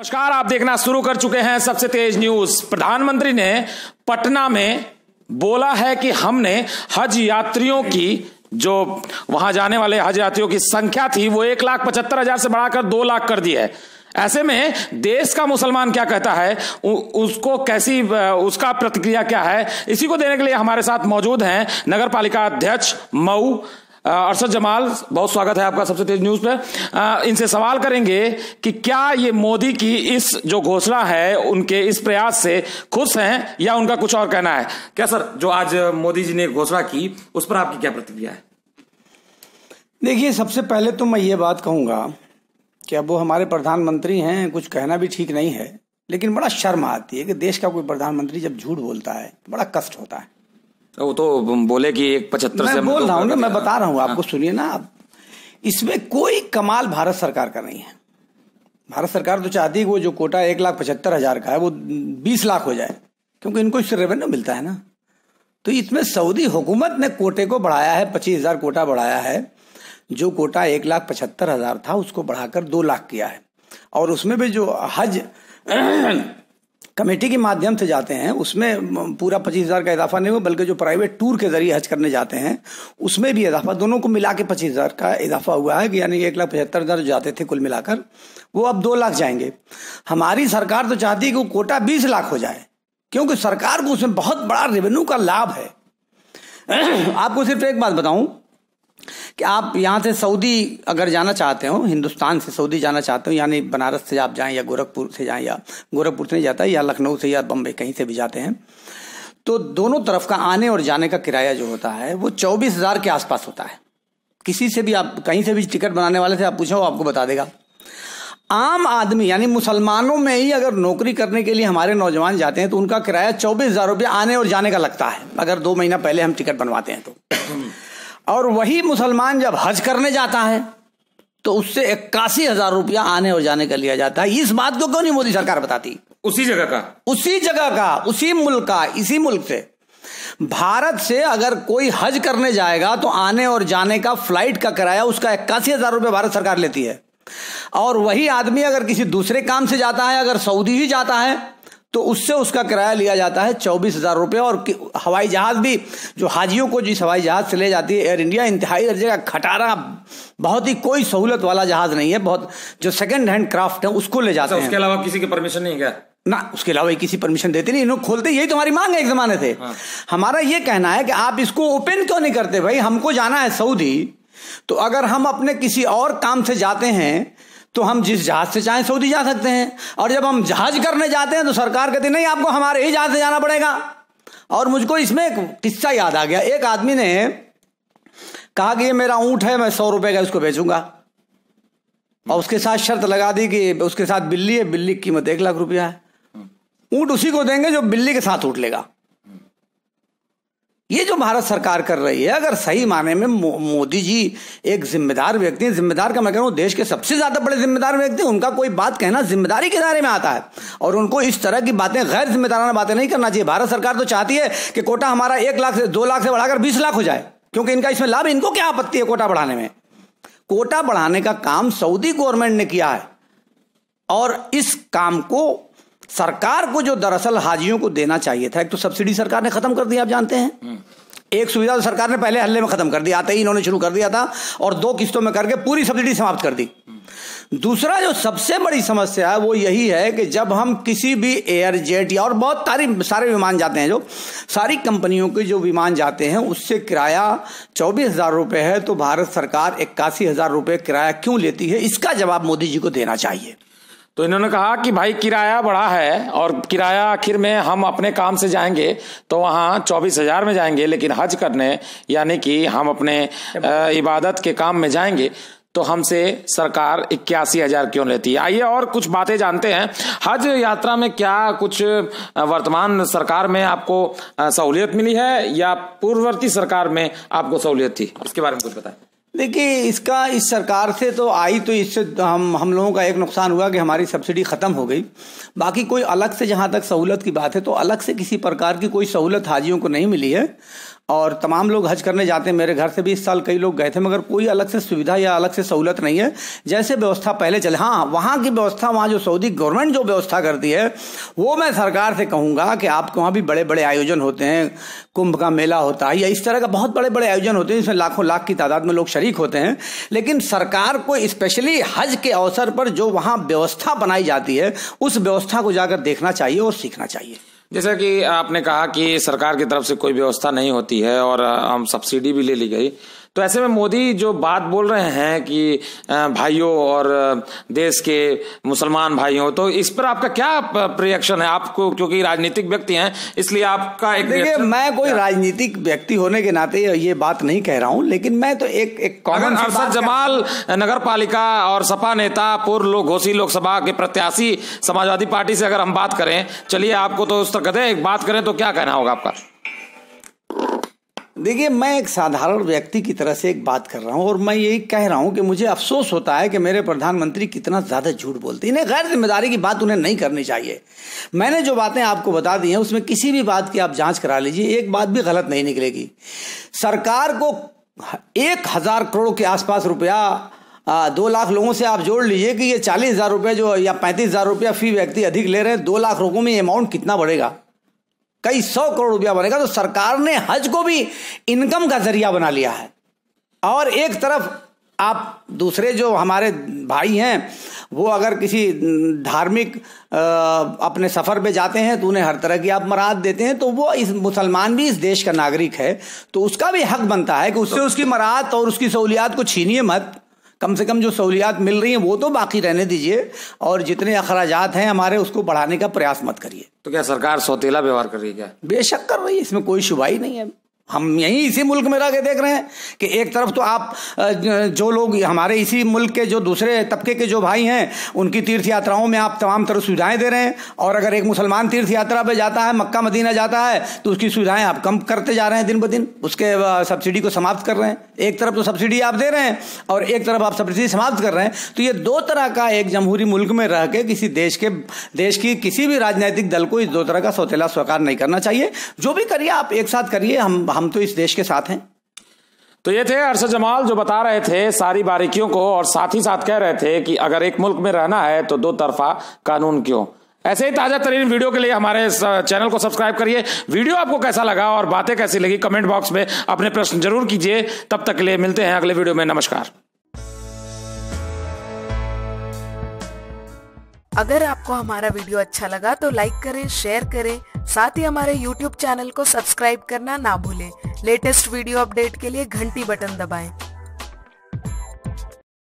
नमस्कार आप देखना शुरू कर चुके हैं सबसे तेज न्यूज प्रधानमंत्री ने पटना में बोला है कि हमने हज यात्रियों की जो वहां जाने वाले हज यात्रियों की संख्या थी वो एक लाख पचहत्तर हजार से बढ़ाकर दो लाख कर दी है ऐसे में देश का मुसलमान क्या कहता है उ, उसको कैसी उसका प्रतिक्रिया क्या है इसी को देने के लिए हमारे साथ मौजूद हैं नगर पालिका अध्यक्ष मऊ अरसद जमाल बहुत स्वागत है आपका सबसे तेज न्यूज पर इनसे सवाल करेंगे कि क्या ये मोदी की इस जो घोषणा है उनके इस प्रयास से खुश हैं या उनका कुछ और कहना है क्या सर जो आज मोदी जी ने घोषणा की उस पर आपकी क्या प्रतिक्रिया है देखिए सबसे पहले तो मैं ये बात कहूंगा कि अब वो हमारे प्रधानमंत्री हैं कुछ कहना भी ठीक नहीं है लेकिन बड़ा शर्म आती है कि देश का कोई प्रधानमंत्री जब झूठ बोलता है तो बड़ा कष्ट होता है तो वो तो बोले कि एक पचहत्तर से बोल रहा हूँ मैं बता रहा हूँ आपको हाँ। सुनिए ना आप इसमें कोई कमाल भारत सरकार का नहीं है भारत सरकार तो चाहती है वो जो कोटा एक लाख पचहत्तर हजार का है वो बीस लाख हो जाए क्योंकि इनको इससे रेवेन्यू मिलता है ना तो इसमें सऊदी हुकूमत ने कोटे को बढ़ाया है पच्चीस हजार कोटा बढ़ाया है जो कोटा एक लाख पचहत्तर हजार था उसको बढ़ाकर दो लाख किया है और उसमें भी जो हज कमेटी के माध्यम से जाते हैं उसमें पूरा पच्चीस हज़ार का इजाफा नहीं हुआ बल्कि जो प्राइवेट टूर के जरिए हज करने जाते हैं उसमें भी इजाफा दोनों को मिला के पच्चीस हज़ार का इजाफा हुआ है यानी एक लाख पचहत्तर हज़ार जाते थे कुल मिलाकर वो अब दो लाख जाएंगे हमारी सरकार तो चाहती है कि वो कोटा बीस लाख हो जाए क्योंकि सरकार को उसमें बहुत बड़ा रेवेन्यू का लाभ है आपको सिर्फ एक बात बताऊं कि आप यहाँ से सऊदी अगर जाना चाहते हो हिंदुस्तान से सऊदी जाना चाहते हो यानी बनारस से आप जाएं या गोरखपुर से जाएं या गोरखपुर से नहीं जाता या लखनऊ से या बम्बे कहीं से भी जाते हैं तो दोनों तरफ का आने और जाने का किराया जो होता है वो चौबीस हज़ार के आसपास होता है किसी से भी आप कहीं से भी टिकट बनाने वाले से आप पूछो आपको बता देगा आम आदमी यानी मुसलमानों में ही अगर नौकरी करने के लिए हमारे नौजवान जाते हैं तो उनका किराया चौबीस हज़ार रुपये आने और जाने का लगता है अगर दो महीना पहले हम टिकट बनवाते हैं तो और वही मुसलमान जब हज करने जाता है तो उससे इक्यासी हजार रुपया आने और जाने का लिया जाता है इस बात को क्यों नहीं मोदी सरकार बताती उसी जगह का उसी जगह का उसी मुल्क का इसी मुल्क से भारत से अगर कोई हज करने जाएगा तो आने और जाने का फ्लाइट का किराया उसका इक्यासी हजार रुपये भारत सरकार लेती है और वही आदमी अगर किसी दूसरे काम से जाता है अगर सऊदी ही जाता है तो उससे उसका किराया लिया जाता है चौबीस हज़ार रुपये और हवाई जहाज़ भी जो हाजियों को जिस हवाई जहाज़ से ले जाती है एयर इंडिया इंतहाई दर्जे का खटारा बहुत ही कोई सहूलत वाला जहाज़ नहीं है बहुत जो सेकेंड हैंड क्राफ्ट है उसको ले जाते अच्छा, हैं उसके अलावा किसी की परमिशन नहीं क्या ना उसके अलावा किसी परमिशन देते नहीं इन्होंने खोलते यही तुम्हारी मांग है एक जमाने से हाँ। हमारा ये कहना है कि आप इसको ओपन क्यों नहीं करते भाई हमको जाना है सऊदी तो अगर हम अपने किसी और काम से जाते हैं तो हम जिस जहाज से चाहें सऊदी जा सकते हैं और जब हम जहाज करने जाते हैं तो सरकार कहती नहीं आपको हमारे ही जहाज से जाना पड़ेगा और मुझको इसमें एक किस्सा याद आ गया एक आदमी ने कहा कि ये मेरा ऊंट है मैं सौ रुपए का इसको बेचूंगा और उसके साथ शर्त लगा दी कि उसके साथ बिल्ली है बिल्ली की कीमत एक लाख रुपया है ऊंट उसी को देंगे जो बिल्ली के साथ उठ लेगा ये जो भारत सरकार कर रही है अगर सही माने में मो, मोदी जी एक जिम्मेदार व्यक्ति हैं जिम्मेदार का मैं कह रहा हूँ देश के सबसे ज़्यादा बड़े जिम्मेदार व्यक्ति उनका कोई बात कहना जिम्मेदारी के दायरे में आता है और उनको इस तरह की बातें गैर जिम्मेदाराना बातें नहीं करना चाहिए भारत सरकार तो चाहती है कि कोटा हमारा एक लाख से दो लाख से बढ़ाकर बीस लाख हो जाए क्योंकि इनका इसमें लाभ इनको क्या आपत्ति है कोटा बढ़ाने में कोटा बढ़ाने का काम सऊदी गवर्नमेंट ने किया है और इस काम को सरकार को जो दरअसल हाजियों को देना चाहिए था एक तो सब्सिडी सरकार ने खत्म कर दी आप जानते हैं हम्म। एक सुविधा तो सरकार ने पहले हल्ले में खत्म कर दिया आते ही इन्होंने शुरू कर दिया था और दो किस्तों में करके पूरी सब्सिडी समाप्त कर दी हम्म। दूसरा जो सबसे बड़ी समस्या है वो यही है कि जब हम किसी भी एयर जेट या और बहुत सारी सारे विमान जाते हैं जो सारी कंपनियों के जो विमान जाते हैं उससे किराया चौबीस हज़ार रुपये है तो भारत सरकार इक्यासी हज़ार रुपये किराया क्यों लेती है इसका जवाब मोदी जी को देना चाहिए तो इन्होंने कहा कि भाई किराया बढ़ा है और किराया आखिर में हम अपने काम से जाएंगे तो वहाँ चौबीस हज़ार में जाएंगे लेकिन हज करने यानी कि हम अपने इबादत के काम में जाएंगे तो हमसे सरकार इक्यासी हजार क्यों लेती है आइए और कुछ बातें जानते हैं हज यात्रा में क्या कुछ वर्तमान सरकार में आपको सहूलियत मिली है या पूर्ववर्ती सरकार में आपको सहूलियत थी उसके बारे में कुछ बताएं देखिए इसका इस सरकार से तो आई तो इससे हम हम लोगों का एक नुकसान हुआ कि हमारी सब्सिडी ख़त्म हो गई बाकी कोई अलग से जहाँ तक सहूलत की बात है तो अलग से किसी प्रकार की कोई सहूलत हाजियों को नहीं मिली है और तमाम लोग हज करने जाते हैं मेरे घर से भी इस साल कई लोग गए थे मगर कोई अलग से सुविधा या अलग से सहूलत नहीं है जैसे व्यवस्था पहले चले हाँ वहाँ की व्यवस्था वहाँ जो सऊदी गवर्नमेंट जो व्यवस्था करती है वो मैं सरकार से कहूँगा कि आपके वहाँ भी बड़े बड़े आयोजन होते हैं कुंभ का मेला होता है या इस तरह का बहुत बड़े बड़े आयोजन होते हैं जिसमें लाखों लाख की तादाद में लोग शरीक होते हैं लेकिन सरकार को स्पेशली हज के अवसर पर जो वहाँ व्यवस्था बनाई जाती है उस व्यवस्था को जाकर देखना चाहिए और सीखना चाहिए जैसा कि आपने कहा कि सरकार की तरफ से कोई व्यवस्था नहीं होती है और हम सब्सिडी भी ले ली गई तो ऐसे में मोदी जो बात बोल रहे हैं कि भाइयों और देश के मुसलमान भाइयों तो इस पर आपका क्या प्रियक्शन है आपको क्योंकि राजनीतिक व्यक्ति हैं इसलिए आपका एक देखिए मैं कोई राजनीतिक व्यक्ति होने के नाते ये बात नहीं कह रहा हूं लेकिन मैं तो एक एक कॉमन अरसद जमाल नगर पालिका और सपा नेता पूर्व लोग घोसी लोकसभा के प्रत्याशी समाजवादी पार्टी से अगर हम बात करें चलिए आपको तो उस तक एक बात करें तो क्या कहना होगा आपका देखिए मैं एक साधारण व्यक्ति की तरह से एक बात कर रहा हूँ और मैं यही कह रहा हूँ कि मुझे अफसोस होता है कि मेरे प्रधानमंत्री कितना ज़्यादा झूठ बोलते हैं इन्हें गैर जिम्मेदारी की बात उन्हें नहीं करनी चाहिए मैंने जो बातें आपको बता दी हैं उसमें किसी भी बात की आप जाँच करा लीजिए एक बात भी गलत नहीं निकलेगी सरकार को एक हज़ार करोड़ के आसपास रुपया आ, दो लाख लोगों से आप जोड़ लीजिए कि ये चालीस हज़ार रुपये जो या पैंतीस हज़ार रुपया फी व्यक्ति अधिक ले रहे हैं दो लाख लोगों में अमाउंट कितना बढ़ेगा कई सौ करोड़ रुपया बनेगा तो सरकार ने हज को भी इनकम का जरिया बना लिया है और एक तरफ आप दूसरे जो हमारे भाई हैं वो अगर किसी धार्मिक अपने सफ़र पे जाते हैं तो उन्हें हर तरह की आप मराद देते हैं तो वो इस मुसलमान भी इस देश का नागरिक है तो उसका भी हक बनता है कि उससे तो- उसकी मराद और उसकी सहूलियात को छीनिए मत कम से कम जो सहूलियात मिल रही हैं वो तो बाकी रहने दीजिए और जितने अखराज हैं हमारे उसको बढ़ाने का प्रयास मत करिए तो क्या सरकार सौतेला व्यवहार कर रही है क्या बेशक कर रही है इसमें कोई शुभाई नहीं है हम यहीं इसी मुल्क में रह के देख रहे हैं कि एक तरफ तो आप जो लोग हमारे इसी मुल्क के जो दूसरे तबके के जो भाई हैं उनकी तीर्थ यात्राओं में आप तमाम तरह सुविधाएं दे रहे हैं और अगर एक मुसलमान तीर्थ यात्रा पर जाता है मक्का मदीना जाता है तो उसकी सुविधाएं आप कम करते जा रहे हैं दिन ब दिन उसके सब्सिडी को समाप्त कर रहे हैं एक तरफ तो सब्सिडी आप दे रहे हैं और एक तरफ आप सब्सिडी समाप्त कर रहे हैं तो ये दो तरह का एक जमहूरी मुल्क में रह के किसी देश के देश की किसी भी राजनीतिक दल को इस दो तरह का सौतेला स्वीकार नहीं करना चाहिए जो भी करिए आप एक साथ करिए हम हम तो इस देश के साथ हैं तो ये थे अरसद जमाल जो बता रहे थे सारी बारीकियों को और साथ ही साथ कह रहे थे कि अगर एक मुल्क में रहना है तो दो तरफा कानून क्यों ऐसे ही ताजा तरीन वीडियो के लिए हमारे चैनल को सब्सक्राइब करिए वीडियो आपको कैसा लगा और बातें कैसी लगी कमेंट बॉक्स में अपने प्रश्न जरूर कीजिए तब तक के लिए मिलते हैं अगले वीडियो में नमस्कार अगर आपको हमारा वीडियो अच्छा लगा तो लाइक करें शेयर करें साथ ही हमारे YouTube चैनल को सब्सक्राइब करना ना भूलें लेटेस्ट वीडियो अपडेट के लिए घंटी बटन दबाएं